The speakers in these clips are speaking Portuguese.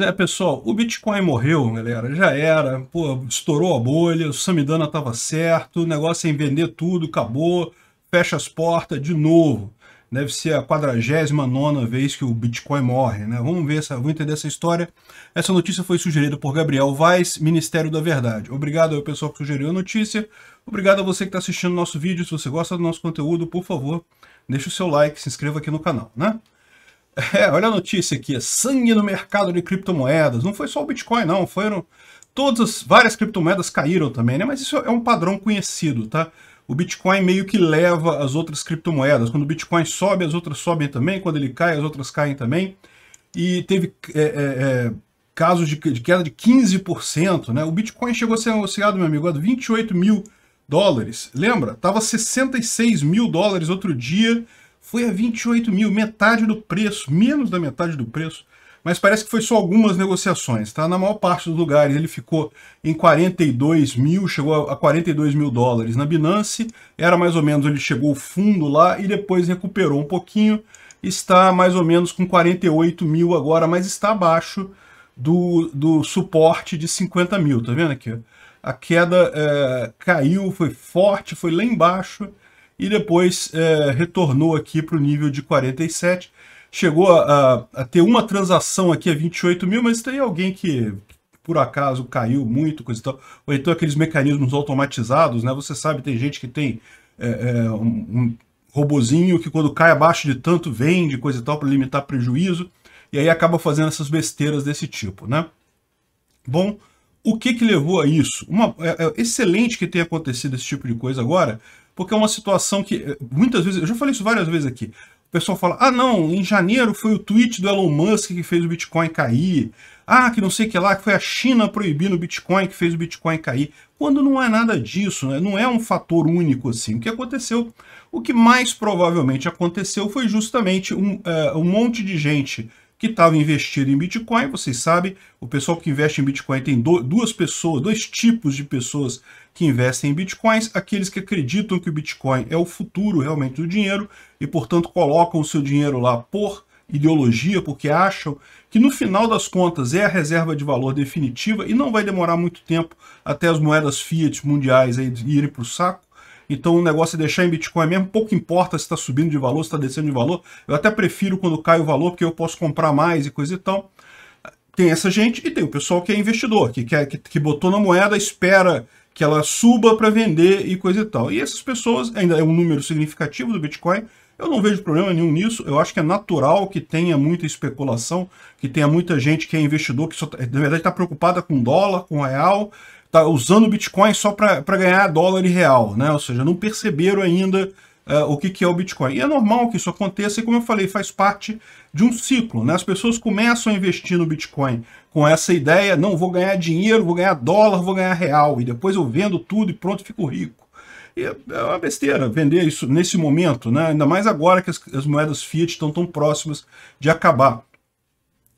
É, pessoal, o Bitcoin morreu, galera, já era, pô, estourou a bolha, o Samidana tava certo, o negócio é em vender tudo, acabou, fecha as portas de novo. Deve ser a 49 vez que o Bitcoin morre, né? Vamos ver, essa, entender essa história. Essa notícia foi sugerida por Gabriel Vaz, Ministério da Verdade. Obrigado ao pessoal que sugeriu a notícia. Obrigado a você que está assistindo nosso vídeo. Se você gosta do nosso conteúdo, por favor, deixe o seu like, se inscreva aqui no canal, né? É, olha a notícia aqui, é sangue no mercado de criptomoedas. Não foi só o Bitcoin, não, foram todas várias criptomoedas caíram também, né? Mas isso é um padrão conhecido, tá? O Bitcoin meio que leva as outras criptomoedas. Quando o Bitcoin sobe, as outras sobem também. Quando ele cai, as outras caem também. E teve é, é, é casos de, de, queda de 15%, né? O Bitcoin chegou a ser negociado, meu amigo, a 28 mil dólares. Lembra? Tava 66 mil dólares outro dia foi a 28 mil, metade do preço, menos da metade do preço. Mas parece que foi só algumas negociações, tá? Na maior parte dos lugares ele ficou em 42 mil, chegou a 42 mil dólares na Binance, era mais ou menos, ele chegou o fundo lá e depois recuperou um pouquinho, está mais ou menos com 48 mil agora, mas está abaixo do, do suporte de 50 mil, tá vendo aqui? A queda é, caiu, foi forte, foi lá embaixo, e depois é, retornou aqui para o nível de 47. Chegou a, a, a, ter uma transação aqui a 28 mil, mas tem é alguém que, por acaso caiu muito, coisa e tal. Ou então aqueles mecanismos automatizados, né? Você sabe, tem gente que tem é, é, um, um robozinho que quando cai abaixo de tanto vende, coisa e tal, para limitar prejuízo. E aí acaba fazendo essas besteiras desse tipo, né? Bom, o que que levou a isso? Uma, é, é, excelente que tenha acontecido esse tipo de coisa agora, porque é uma situação que eh, muitas vezes, eu já falei isso várias vezes aqui. O pessoal fala: "Ah, não, em janeiro foi o tweet do Elon Musk que fez o Bitcoin cair. Ah, que não sei que lá, que foi a China proibindo o Bitcoin que fez o Bitcoin cair". Quando não é nada disso, né? não é um fator único assim. O que aconteceu? O que mais provavelmente aconteceu foi justamente um, uh, um monte de gente que estava investido em Bitcoin. Vocês sabem, o pessoal que investe em Bitcoin tem do, duas pessoas, dois tipos de pessoas que investem em Bitcoins. Aqueles que acreditam que o Bitcoin é o futuro realmente do dinheiro e, portanto, colocam o seu dinheiro lá por ideologia, porque acham que no final das contas é a reserva de valor definitiva e não vai demorar muito tempo até as moedas fiat mundiais aí irem para o saco então o negócio é deixar em Bitcoin mesmo, pouco importa se está subindo de valor, se está descendo de valor. Eu até prefiro quando cai o valor, porque eu posso comprar mais e coisa e tal. Tem essa gente e tem o pessoal que é investidor, que, quer, que, que botou na moeda, espera que ela suba para vender e coisa e tal. E essas pessoas, ainda é um número significativo do Bitcoin, eu não vejo problema nenhum nisso, eu acho que é natural que tenha muita especulação, que tenha muita gente que é investidor, que só, tá, na verdade está preocupada com dólar, com real, tá usando o Bitcoin só para ganhar dólar e real, né? Ou seja, não perceberam ainda uh, o que, que é o Bitcoin. E é normal que isso aconteça, e como eu falei, faz parte de um ciclo, né? As pessoas começam a investir no Bitcoin com essa ideia, não, vou ganhar dinheiro, vou ganhar dólar, vou ganhar real, e depois eu vendo tudo e pronto, fico rico. E é uma besteira vender isso nesse momento, né? ainda mais agora que as, as moedas fiat estão tão próximas de acabar.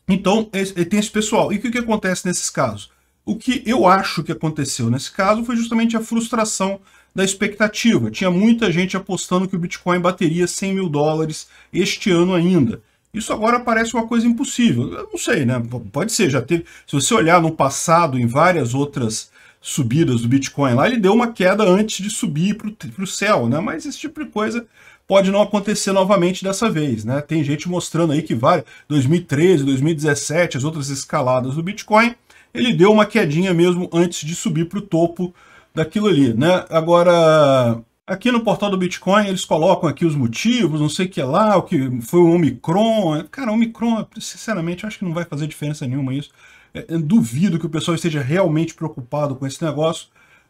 Então, tem esse pessoal. E o que, que acontece nesses casos? O que eu acho que aconteceu nesse caso foi justamente a frustração da expectativa. Tinha muita gente apostando que o Bitcoin bateria 100 mil dólares este ano ainda. Isso agora parece uma coisa impossível. Eu não sei, né? Pode ser, já teve. Se você olhar no passado, em várias outras subidas do Bitcoin lá, ele deu uma queda antes de subir para o céu, né? Mas esse tipo de coisa pode não acontecer novamente dessa vez, né? Tem gente mostrando aí que vai 2013, 2017, as outras escaladas do Bitcoin ele deu uma quedinha mesmo antes de subir para o topo daquilo ali, né? Agora, aqui no portal do Bitcoin, eles colocam aqui os motivos, não sei o que lá, o que foi o Omicron. Cara, o Omicron, sinceramente, acho que não vai fazer diferença nenhuma isso. É, eu duvido que o pessoal esteja realmente preocupado com esse negócio.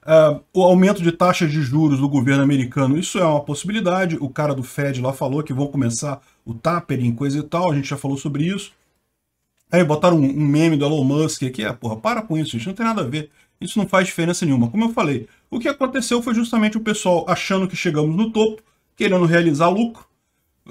Uh, o aumento de taxas de juros do governo americano, isso é uma possibilidade. O cara do Fed lá falou que vão começar o tapering, coisa e tal, a gente já falou sobre isso. Aí botaram um, meme do Elon Musk aqui. é porra, para com isso, gente. Não tem nada a ver. Isso não faz diferença nenhuma. Como eu falei, o que aconteceu foi justamente o pessoal achando que chegamos no topo, querendo realizar lucro,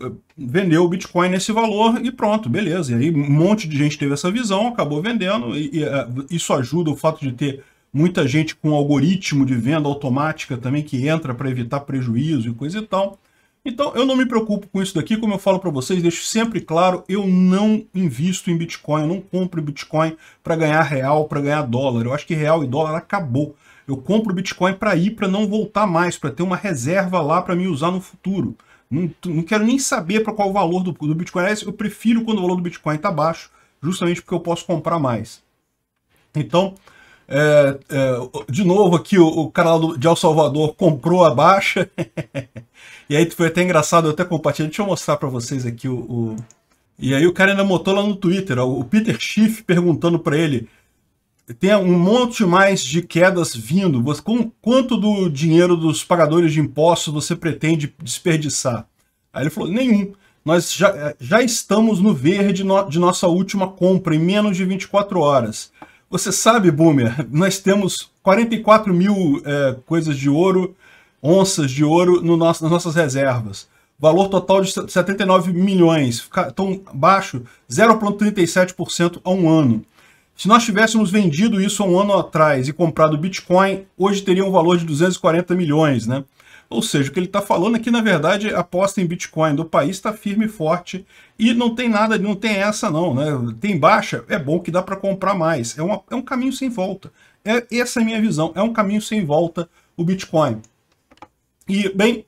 eh, vendeu o Bitcoin nesse valor e pronto, beleza. E aí um monte de gente teve essa visão, acabou vendendo, e, e eh, isso ajuda o fato de ter muita gente com algoritmo de venda automática também que entra para evitar prejuízo e coisa e tal. Então, eu não me preocupo com isso daqui, como eu falo para vocês, deixo sempre claro, eu não invisto em Bitcoin, eu não compro Bitcoin para ganhar real, para ganhar dólar. Eu acho que real e dólar acabou. Eu compro Bitcoin para ir, para não voltar mais, para ter uma reserva lá para me usar no futuro. Não, não quero nem saber para qual o valor do, do Bitcoin é. Eu prefiro quando o valor do Bitcoin está baixo, justamente porque eu posso comprar mais. Então, é, é, de novo aqui, o, o canal do, de El Salvador comprou a baixa. e aí foi até engraçado, eu até compartilhei. Deixa eu mostrar para vocês aqui o, o, E aí o cara ainda botou lá no Twitter, ó, o Peter Schiff perguntando para ele... Tem um monte mais de quedas vindo. com quanto do dinheiro dos pagadores de impostos você pretende desperdiçar? Aí ele falou, nenhum. Nós já, já estamos no verde no, de nossa última compra em menos de 24 horas. Você sabe, Boomer, nós temos 44 mil é, coisas de ouro, onças de ouro no nosso, nas nossas reservas. Valor total de 79 milhões, tão baixo, 0,37% a um ano. Se nós tivéssemos vendido isso há um ano atrás e comprado Bitcoin, hoje teria um valor de 240 milhões, né? Ou seja, o que ele está falando é que, na verdade, a aposta em Bitcoin do país está firme e forte e não tem nada, não tem essa não, né? Tem baixa, é bom que dá para comprar mais. É, uma, é um caminho sem volta. É, essa é a minha visão, é um caminho sem volta o Bitcoin. E, bem,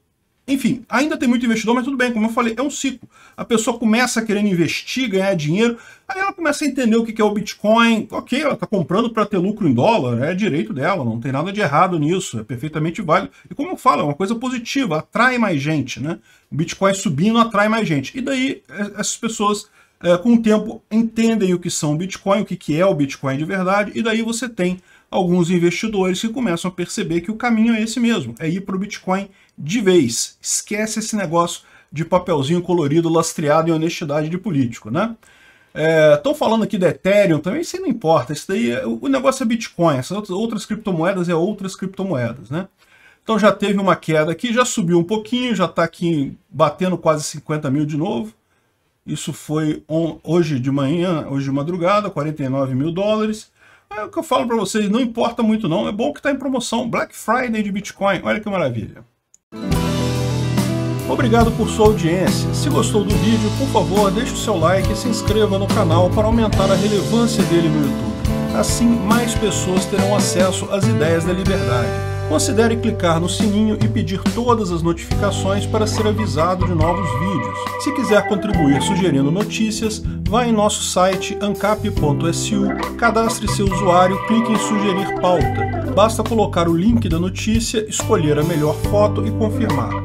enfim, ainda tem muito investidor, mas tudo bem, como eu falei, é um ciclo. A pessoa começa querendo investir, ganhar dinheiro, aí ela começa a entender o que é o Bitcoin. Ok, ela está comprando para ter lucro em dólar, é direito dela, não tem nada de errado nisso, é perfeitamente válido. E como eu falo, é uma coisa positiva, atrai mais gente, né? O Bitcoin subindo atrai mais gente. E daí é, essas pessoas é, com o tempo, entendem o que são o Bitcoin, o que, que é o Bitcoin de verdade, e daí você tem alguns investidores que começam a perceber que o caminho é esse mesmo, é ir para o Bitcoin de vez. Esquece esse negócio de papelzinho colorido, lastreado em honestidade de político, né? Estão é, falando aqui da Ethereum também, isso não importa. Isso daí, é, o negócio é Bitcoin, essas outras, outras criptomoedas é outras criptomoedas, né? Então já teve uma queda aqui, já subiu um pouquinho, já está aqui batendo quase 50 mil de novo. Isso foi on, hoje de manhã, hoje de madrugada, 49 mil dólares. É o que eu falo para vocês, não importa muito não, é bom que está em promoção Black Friday de Bitcoin, olha que maravilha. Obrigado por sua audiência. Se gostou do vídeo, por favor, deixe o seu like e se inscreva no canal para aumentar a relevância dele no YouTube. Assim, mais pessoas terão acesso às ideias da liberdade considere clicar no sininho e pedir todas as notificações para ser avisado de novos vídeos. Se quiser contribuir sugerindo notícias, vá em nosso site ancap.su, cadastre seu usuário, clique em sugerir pauta. Basta colocar o link da notícia, escolher a melhor foto e confirmar.